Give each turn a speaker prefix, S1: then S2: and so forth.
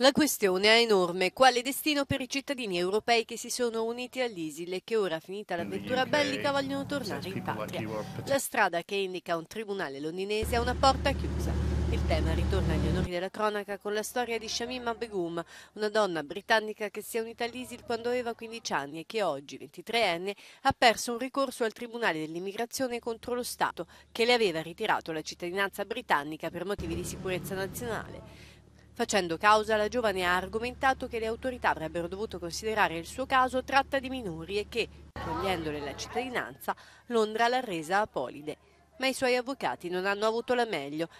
S1: La questione è enorme, quale destino per i cittadini europei che si sono uniti all'ISIL e che ora, finita l'avventura bellica, vogliono tornare in patria. La strada che indica un tribunale londinese ha una porta chiusa. Il tema ritorna agli onori della cronaca con la storia di Shamima Begum, una donna britannica che si è unita all'ISIL quando aveva 15 anni e che oggi, 23enne, ha perso un ricorso al Tribunale dell'immigrazione contro lo Stato che le aveva ritirato la cittadinanza britannica per motivi di sicurezza nazionale. Facendo causa, la giovane ha argomentato che le autorità avrebbero dovuto considerare il suo caso tratta di minori e che, togliendole la cittadinanza, Londra l'ha resa apolide. Ma i suoi avvocati non hanno avuto la meglio.